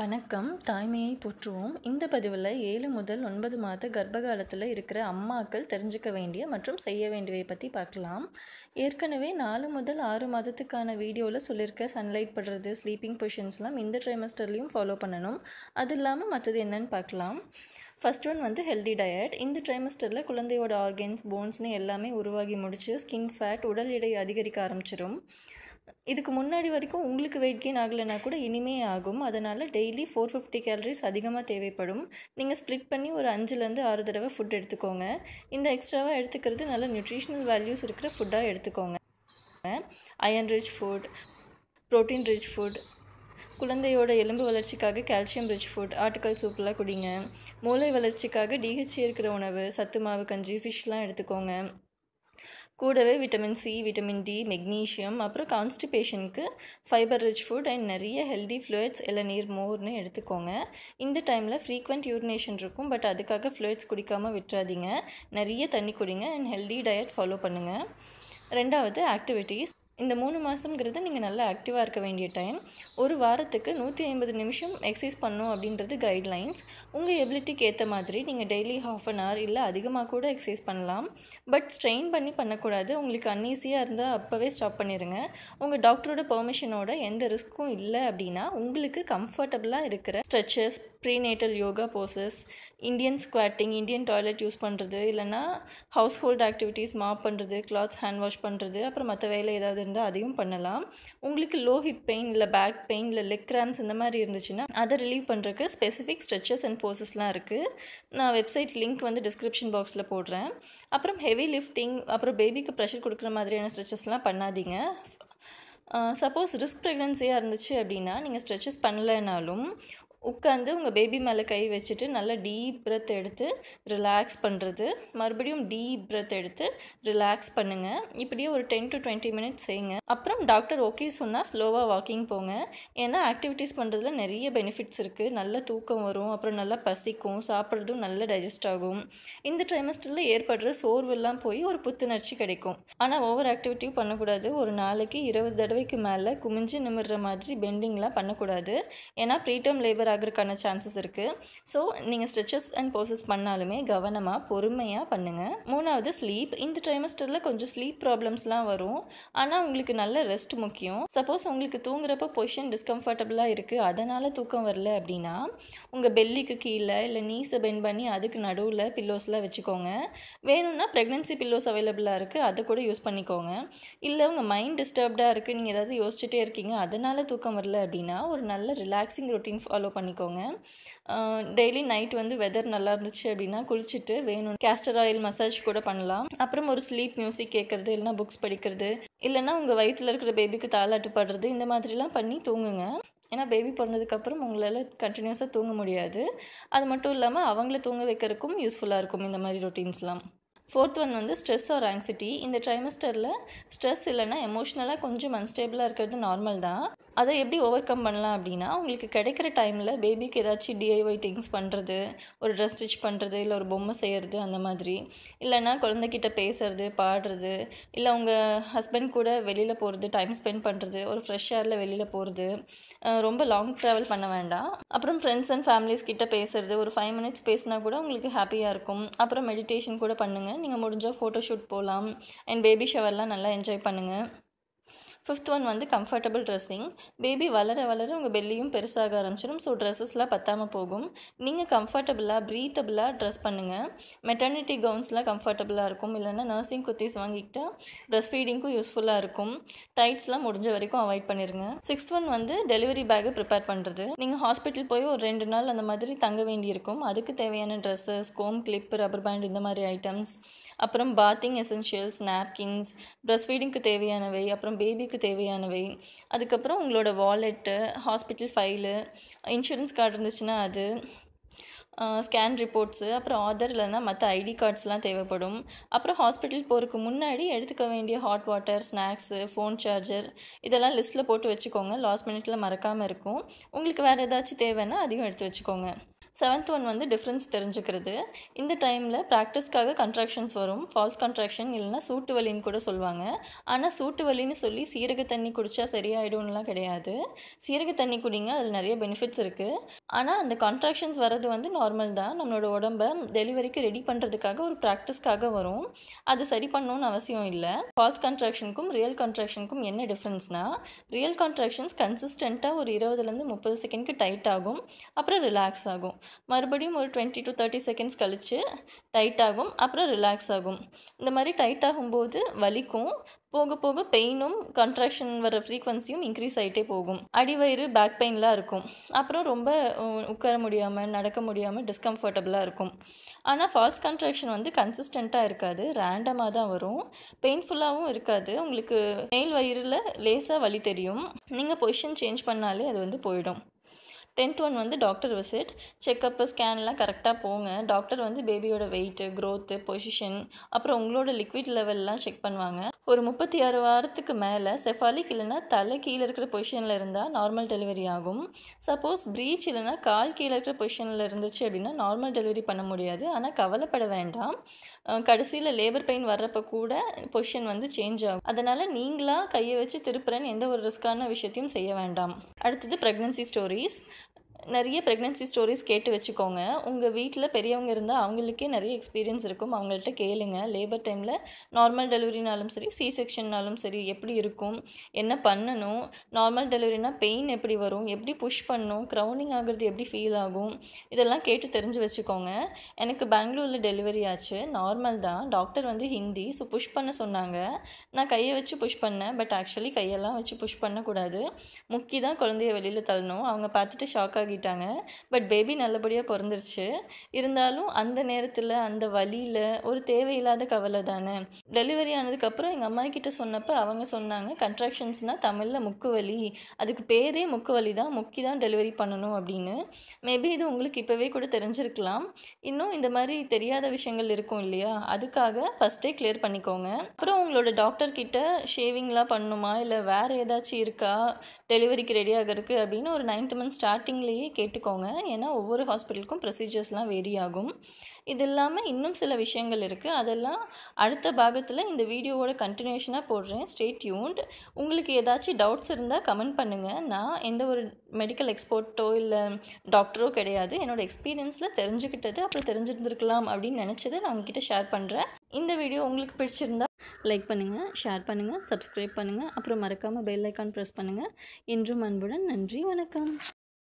வணக்கம் தாய்மையை போற்றுவோம் இந்த பதிவில் ஏழு முதல் ஒன்பது மாத கர்ப்பகாலத்தில் இருக்கிற அம்மாக்கள் தெரிஞ்சுக்க வேண்டிய மற்றும் செய்ய வேண்டியவை பற்றி பார்க்கலாம் ஏற்கனவே நாலு முதல் ஆறு மாதத்துக்கான வீடியோவில் சொல்லியிருக்க சன்லைட் படுறது ஸ்லீப்பிங் பொசிஷன்ஸ்லாம் இந்த ட்ரைமஸ்டர்லேயும் ஃபாலோ பண்ணணும் அது இல்லாமல் மற்றது என்னன்னு பார்க்கலாம் ஃபஸ்ட் ஒன் வந்து ஹெல்தி டயட் இந்த ட்ரைமஸ்டரில் குழந்தையோட ஆர்கன்ஸ் போன்ஸ்னு எல்லாமே உருவாகி முடிச்சு ஸ்கின் ஃபேட் உடல் எடை அதிகரிக்க ஆரம்பிச்சிடும் இதுக்கு முன்னாடி வரைக்கும் உங்களுக்கு வெயிட் கெயின் ஆகலைன்னா கூட இனிமே ஆகும் அதனால் டெய்லி ஃபோர் ஃபிஃப்டி கேலரிஸ் அதிகமாக தேவைப்படும் நீங்கள் ஸ்ப்ளிட் பண்ணி ஒரு அஞ்சுலேருந்து ஆறு தடவை ஃபுட் எடுத்துக்கோங்க இந்த எக்ஸ்ட்ராவாக எடுத்துக்கிறது நல்ல நியூட்ரிஷனல் வேல்யூஸ் இருக்கிற ஃபுட்டாக எடுத்துக்கோங்க iron rich food protein rich food குழந்தையோட எலும்பு வளர்ச்சிக்காக கால்சியம் ரிச் ஃபுட் ஆட்டுக்கால் சூப்பெலாம் குடிங்க மூளை வளர்ச்சிக்காக டிஹெச்சி e இருக்கிற உணவு சத்து மாவு கஞ்சி ஃபிஷ்லாம் எடுத்துக்கோங்க கூடவே vitamin C vitamin D magnesium அப்புறம் கான்ஸ்டிபேஷனுக்கு ஃபைபர் ரிச் ஃபுட் அண்ட் நிறைய ஹெல்தி ஃப்ளூயிட்ஸ் நீர் மோர்னு எடுத்துக்கோங்க இந்த டைமில் ஃப்ரீக்வெண்ட் யூரினேஷன் இருக்கும் பட் அதுக்காக ஃப்ளூயிட்ஸ் குடிக்காமல் விட்டுறாதீங்க நிறைய தண்ணி குடிங்க அண்ட் ஹெல்தி டயட் ஃபாலோ பண்ணுங்கள் ரெண்டாவது ஆக்டிவிட்டீஸ் இந்த மூணு மாதங்கிறது நீங்கள் நல்லா ஆக்டிவாக இருக்க வேண்டிய டைம் ஒரு வாரத்துக்கு நூற்றி ஐம்பது நிமிஷம் எக்ஸசைஸ் பண்ணும் அப்படின்றது கைட்லைன்ஸ் உங்கள் எபிலிட்டிக்கு ஏற்ற மாதிரி நீங்கள் டெய்லி ஹாஃப் அன் ஹவர் இல்லை அதிகமாக கூட எக்ஸசைஸ் பண்ணலாம் பட் ஸ்ட்ரெயின் பண்ணி பண்ணக்கூடாது உங்களுக்கு அன்ஈஸியாக இருந்தால் அப்போவே ஸ்டாப் பண்ணிடுங்க உங்கள் டாக்டரோட பெர்மிஷனோட எந்த ரிஸ்க்கும் இல்லை அப்படின்னா உங்களுக்கு கம்ஃபர்டபுளாக இருக்கிற stretches prenatal yoga poses Indian squatting Indian toilet use பண்ணுறது இல்லைனா ஹவுஸ் ஹோல்டு ஆக்டிவிட்டீஸ் மாப் பண்ணுறது கிளாத் ஹேண்ட் வாஷ் பண்ணுறது அப்புறம் மற்ற வேலை ஏதாவது இருந்தால் அதையும் பண்ணலாம் உங்களுக்கு லோ ஹிப் பெயின் இல்லை பேக் பெயின் இல்லை லெக் கிராம்ஸ் இந்த மாதிரி இருந்துச்சுன்னா அதை ரிலீவ் பண்ணுறக்கு ஸ்பெசிஃபிக் ஸ்ட்ரெச்சஸ் அண்ட் போர்சஸ்லாம் இருக்குது நான் வெப்சைட் லிங்க் வந்து டிஸ்கிரிப்ஷன் பாக்ஸில் போடுறேன் அப்புறம் ஹெவி லிஃப்டிங் அப்புறம் பேபிக்கு ப்ரெஷர் கொடுக்குற மாதிரியான ஸ்ட்ரெச்சஸ்லாம் பண்ணாதீங்க சப்போஸ் ரிஸ்க் ப்ரெக்னன்சியாக இருந்துச்சு அப்படின்னா நீங்கள் ஸ்ட்ரெச்சஸ் பண்ணலைனாலும் உட்காந்து உங்கள் பேபி மேலே கை வச்சுட்டு நல்லா டீப் பிரெத் எடுத்து ரிலாக்ஸ் பண்ணுறது மறுபடியும் டீப் பிரெத் எடுத்து ரிலாக்ஸ் பண்ணுங்கள் இப்படியே ஒரு டென் டு டுவெண்ட்டி மினிட்ஸ் செய்யுங்க அப்புறம் டாக்டர் ஓகே சொன்னால் ஸ்லோவாக வாக்கிங் போங்க ஏன்னா ஆக்டிவிட்டீஸ் பண்ணுறதுல நிறைய பெனிஃபிட்ஸ் இருக்குது நல்ல தூக்கம் வரும் அப்புறம் நல்லா பசிக்கும் சாப்பிட்றதும் நல்லா டைஜஸ்ட் ஆகும் இந்த ட்ரைமஸ்டரில் ஏற்படுற சோர்வெல்லாம் போய் ஒரு புத்துணர்ச்சி கிடைக்கும் ஆனால் ஓவர் ஆக்டிவிட்டியும் பண்ணக்கூடாது ஒரு நாளைக்கு இருபது தடவைக்கு மேலே குமிஞ்சு நிமிடுற மாதிரி பெண்டிங்லாம் பண்ணக்கூடாது ஏன்னா ப்ரீட்டம் லேபர் ஆகிறதுக்கான சான்சஸ் இருக்குது ஸோ நீங்கள் ஸ்ட்ரெச்சஸ் அண்ட் போசஸ் பண்ணாலுமே கவனமாக பொறுமையாக பண்ணுங்கள் மூணாவது ஸ்லீப் இந்த ட்ரைமஸ்டரில் கொஞ்சம் ஸ்லீப் ப்ராப்ளம்ஸ்லாம் வரும் ஆனால் உங்களுக்கு நல்ல ரெஸ்ட் முக்கியம் சப்போஸ் உங்களுக்கு தூங்குறப்ப பொசிஷன் டிஸ்கம்ஃபர்டபுளாக இருக்குது அதனால் தூக்கம் வரல அப்படின்னா உங்கள் பெல்லிக்கு கீழே இல்லை நீஸை பெண்ட் பண்ணி அதுக்கு நடுவில் பில்லோஸ்லாம் வச்சுக்கோங்க வேணும்னா ப்ரெக்னென்சி பில்லோஸ் அவைலபிளாக இருக்குது அதை கூட யூஸ் பண்ணிக்கோங்க இல்லை உங்கள் மைண்ட் டிஸ்டர்ப்டாக இருக்குது நீங்கள் ஏதாவது யோசிச்சுட்டே இருக்கீங்க அதனால் தூக்கம் வரல அப்படின்னா ஒரு நல்ல ரிலாக்ஸிங் ரொட்டீன் ஃபாலோ பண்ணிக்கோங்க டெய்லி நைட் வந்து வெதர் நல்லா இருந்துச்சு அப்படின்னா குளிச்சுட்டு வேணும் கேஸ்டர் ஆயில் மசாஜ் கூட பண்ணலாம் அப்புறம் ஒரு ஸ்லீப் மியூசிக் கேட்குறது இல்லைனா புக்ஸ் படிக்கிறது இல்லைனா உங்கள் வயிற்றில் இருக்கிற பேபிக்கு தாளாட்டு இந்த மாதிரிலாம் பண்ணி தூங்குங்க ஏன்னா பேபி பிறந்ததுக்கப்புறம் உங்களால் கண்டினியூஸாக தூங்க முடியாது அது மட்டும் இல்லாமல் அவங்கள தூங்க வைக்கிறதுக்கும் யூஸ்ஃபுல்லாக இருக்கும் இந்த மாதிரி ரொட்டீன்ஸ்லாம் ஃபோர்த் ஒன் வந்து ஸ்ட்ரெஸ் ஆர் ஆங்ஸிட்டி இந்த ட்ரைமஸ்டரில் ஸ்ட்ரெஸ் இல்லைனா எமோஷ்னலாக கொஞ்சம் அன்ஸ்டேபிளாக இருக்கிறது நார்மல் தான் அதை எப்படி ஓவர் கம் பண்ணலாம் அப்படின்னா உங்களுக்கு கிடைக்கிற டைமில் பேபிக்கு ஏதாச்சும் டிஐஒய் திங்ஸ் பண்ணுறது ஒரு ட்ரெஸ் ஸ்டிச் பண்ணுறது இல்லை ஒரு பொம்மை செய்கிறது அந்த மாதிரி இல்லைன்னா குழந்தைக்கிட்ட பேசுறது பாடுறது இல்லை உங்கள் ஹஸ்பண்ட் கூட வெளியில் போகிறது டைம் ஸ்பெண்ட் பண்ணுறது ஒரு ஃப்ரெஷ் ஏரில் வெளியில் போகிறது ரொம்ப லாங் ட்ராவல் பண்ண வேண்டாம் அப்புறம் ஃப்ரெண்ட்ஸ் அண்ட் ஃபேமிலிஸ் கிட்ட பேசுறது ஒரு ஃபைவ் மினிட்ஸ் பேசினா கூட உங்களுக்கு ஹாப்பியாக இருக்கும் அப்புறம் மெடிடேஷன் கூட பண்ணுங்கள் நீங்கள் முடிஞ்சால் ஃபோட்டோ ஷூட் போகலாம் அண்ட் பேபி ஷவர்லாம் நல்லா என்ஜாய் பண்ணுங்கள் ஃபிஃப்த் ஒன் வந்து கம்ஃபர்டபுள் ட்ரெஸ்ஸிங் பேபி வளர வளர உங்கள் பெல்லியும் பெருசாக ஆரம்பிச்சிடும் ஸோ ட்ரெஸ்ஸஸ்லாம் பற்றாமல் போகும் நீங்கள் கம்ஃபர்டபுளாக ப்ரீத்தபுளாக ட்ரெஸ் பண்ணுங்கள் மெட்டர்னிட்டி கவுன்ஸ்லாம் கம்ஃபர்டபுளாக இருக்கும் இல்லைன்னா நர்சிங் குத்திஸ் வாங்கிக்கிட்டால் ப்ரெஸ் ஃபீடிங்க்கும் யூஸ்ஃபுல்லாக இருக்கும் டைட்ஸ்லாம் முடிஞ்ச வரைக்கும் அவாய்ட் பண்ணிடுங்க சிக்ஸ்த் ஒன் வந்து டெலிவரி பேக்கு ப்ரிப்பேர் பண்ணுறது நீங்கள் ஹாஸ்பிட்டல் போய் ஒரு ரெண்டு நாள் அந்த மாதிரி தங்க வேண்டியிருக்கும் அதுக்கு தேவையான dresses comb clip rubber band இந்த மாதிரி ஐட்டம்ஸ் அப்புறம் பாத்திங் எசென்ஷியல்ஸ் நாப்கின்ஸ் ப்ரெஸ் ஃபீடிங்க்கு தேவையானவை அப்புறம் பேபிக்கு உங்களுக்கு தேவையானவை அதுக்கப்புறம் உங்களோட wallet hospital file insurance card இருந்துச்சுன்னா அது ஸ்கேன் ரிப்போர்ட்ஸு அப்புறம் ஆதார் இல்லைன்னா மற்ற ஐடி கார்ட்ஸ்லாம் தேவைப்படும் அப்புறம் ஹாஸ்பிட்டல் போகிறதுக்கு முன்னாடி எடுத்துக்க வேண்டிய hot water snacks phone charger இதெல்லாம் லிஸ்ட்டில் போட்டு வச்சுக்கோங்க லாஸ்ட் மினிட்ல மறக்காமல் இருக்கும் உங்களுக்கு வேறு ஏதாச்சும் தேவைன்னா அதையும் எடுத்து வச்சுக்கோங்க செவன்த் ஒன் வந்து டிஃப்ரென்ஸ் தெரிஞ்சுக்கிறது இந்த டைமில் ப்ராக்டிஸ்க்காக கன்ட்ராக்ஷன்ஸ் வரும் ஃபால்ஸ் கன்ட்ராக்ஷன் இல்லைனா சூட்டு வலின்னு கூட சொல்லுவாங்க ஆனால் சூட்டு வலின்னு சொல்லி சீரக தண்ணி குடித்தா சரியாயிடும்லாம் கிடையாது சீரக தண்ணி குடிங்க அதில் நிறைய பெனிஃபிட்ஸ் இருக்குது ஆனால் அந்த கான்ட்ராக்ஷன்ஸ் வர்றது வந்து நார்மல் தான் நம்மளோட உடம்பை டெலிவரிக்கு ரெடி பண்ணுறதுக்காக ஒரு ப்ராக்டிஸ்க்காக வரும் அது சரி பண்ணணும்னு அவசியம் இல்லை ஃபால்ஸ் கன்ட்ராக்ஷனுக்கும் ரியல் கன்ட்ராக்ஷனுக்கும் என்ன டிஃப்ரென்ஸ்னால் ரியல் கண்ட்ராக்ஷன்ஸ் கன்சிஸ்டண்ட்டாக ஒரு இருபதுலேருந்து முப்பது செகண்ட்க்கு டைட் ஆகும் அப்புறம் ரிலாக்ஸ் ஆகும் மறுபடியும் ஒரு டுவெண்ட்டி டு தேர்ட்டி செகண்ட்ஸ் கழித்து டைட் ஆகும் அப்புறம் ரிலாக்ஸ் ஆகும் இந்த மாதிரி டைட் ஆகும்போது வலிக்கும் போக போக பெயினும் கன்ட்ராக்ஷன் வர ஃப்ரீக்வன்சியும் இன்க்ரீஸ் ஆகிட்டே போகும் அடிவயிறு பேக் பெயின்லாம் இருக்கும் அப்புறம் ரொம்ப உட்கார முடியாமல் நடக்க முடியாமல் டிஸ்கம்ஃபர்டபுளாக இருக்கும் ஆனால் ஃபால்ஸ் கன்ட்ராக்ஷன் வந்து கன்சிஸ்டண்ட்டாக இருக்காது ரேண்டமாக தான் வரும் பெயின்ஃபுல்லாகவும் இருக்காது உங்களுக்கு மேல் வயிறில் லேசாக வலி தெரியும் நீங்கள் பொசிஷன் சேஞ்ச் பண்ணாலே அது வந்து போயிடும் டென்த் ஒன் வந்து டாக்டர் விசிட் செக்கப்பு ஸ்கேன்லாம் கரெக்டாக போங்க டாக்டர் வந்து பேபியோட வெயிட்டு க்ரோத்து பொசிஷன் அப்புறம் உங்களோட லிக்விட் லெவல்லாம் செக் பண்ணுவாங்க ஒரு முப்பத்தி ஆறு வாரத்துக்கு மேலே செஃபாலிக் இல்லைனா தலை கீழே இருக்கிற பொசிஷனில் இருந்தால் நார்மல் டெலிவரி ஆகும் சப்போஸ் ப்ரீச் இல்லைனா கால் கீழே இருக்கிற பொசிஷனில் இருந்துச்சு அப்படின்னா நார்மல் டெலிவரி பண்ண முடியாது ஆனால் கவலைப்பட வேண்டாம் கடைசியில் லேபர் பெயின் வர்றப்போ கூட பொசிஷன் வந்து சேஞ்ச் ஆகும் அதனால் நீங்களாக கையை வச்சு திருப்புறேன்னு எந்த ஒரு ரிஸ்க்கான விஷயத்தையும் செய்ய வேண்டாம் அடுத்தது ப்ரெக்னன்சி ஸ்டோரிஸ் நிறைய ப்ரெக்னென்சி ஸ்டோரிஸ் கேட்டு வச்சுக்கோங்க உங்கள் வீட்டில் பெரியவங்க இருந்தால் அவங்களுக்கே நிறைய எக்ஸ்பீரியன்ஸ் இருக்கும் அவங்கள்ட்ட கேளுங்க லேபர் டைமில் நார்மல் டெலிவரினாலும் சரி சி செக்ஷன்னாலும் சரி எப்படி இருக்கும் என்ன பண்ணணும் நார்மல் டெலிவரினா பெயின் எப்படி வரும் எப்படி புஷ் பண்ணும் க்ரௌனிங் ஆகிறது எப்படி ஃபீல் ஆகும் இதெல்லாம் கேட்டு தெரிஞ்சு வச்சுக்கோங்க எனக்கு பெங்களூரில் டெலிவரி ஆச்சு நார்மல் தான் டாக்டர் வந்து ஹிந்தி ஸோ புஷ் பண்ண சொன்னாங்க நான் கையை வச்சு புஷ் பண்ணேன் பட் ஆக்சுவலி கையெல்லாம் வச்சு புஷ் பண்ணக்கூடாது முக்கி தான் குழந்தைய வெளியில் தள்ளணும் அவங்க பார்த்துட்டு ஷாக் ஆகி போயிட்டாங்க பட் பேபி நல்லபடியாக பிறந்துருச்சு இருந்தாலும் அந்த நேரத்தில் அந்த வழியில் ஒரு தேவையில்லாத கவலை தானே டெலிவரி ஆனதுக்கப்புறம் எங்கள் அம்மா கிட்ட சொன்னப்போ அவங்க சொன்னாங்க கன்ட்ராக்ஷன்ஸ்னால் தமிழில் முக்கு வலி அதுக்கு பேரே முக்கு வலி தான் முக்கி தான் டெலிவரி பண்ணணும் அப்படின்னு மேபி இது உங்களுக்கு இப்போவே கூட தெரிஞ்சிருக்கலாம் இன்னும் இந்த மாதிரி தெரியாத விஷயங்கள் இருக்கும் இல்லையா அதுக்காக ஃபஸ்ட்டே கிளியர் பண்ணிக்கோங்க அப்புறம் உங்களோட டாக்டர் கிட்ட ஷேவிங்லாம் பண்ணணுமா இல்லை வேறு ஏதாச்சும் இருக்கா டெலிவரிக்கு ரெடி ஆகிறதுக்கு அப்படின்னு ஒரு நைன்த் மந்த் ஸ்டார்டிங்லேயே முன்னாடியே கேட்டுக்கோங்க ஏன்னா ஒவ்வொரு ஹாஸ்பிட்டலுக்கும் ப்ரொசீஜர்ஸ்லாம் வேரி ஆகும் இது இல்லாமல் இன்னும் சில விஷயங்கள் இருக்குது அதெல்லாம் அடுத்த பாகத்தில் இந்த வீடியோவோட கண்டினியூஷனாக போடுறேன் ஸ்டேட் யூன்ட் உங்களுக்கு ஏதாச்சும் டவுட்ஸ் இருந்தால் கமெண்ட் பண்ணுங்கள் நான் எந்த ஒரு மெடிக்கல் எக்ஸ்போர்ட்டோ இல்லை டாக்டரோ கிடையாது என்னோடய எக்ஸ்பீரியன்ஸில் தெரிஞ்சுக்கிட்டது அப்புறம் தெரிஞ்சிருந்துருக்கலாம் அப்படின்னு நினச்சதை நான் உங்ககிட்ட ஷேர் பண்ணுறேன் இந்த வீடியோ உங்களுக்கு பிடிச்சிருந்தா லைக் பண்ணுங்கள் ஷேர் பண்ணுங்கள் சப்ஸ்கிரைப் பண்ணுங்கள் அப்புறம் மறக்காமல் பெல் ஐக்கான் ப்ரெஸ் பண்ணுங்கள் என்றும் அன்புடன் நன்றி வணக்கம்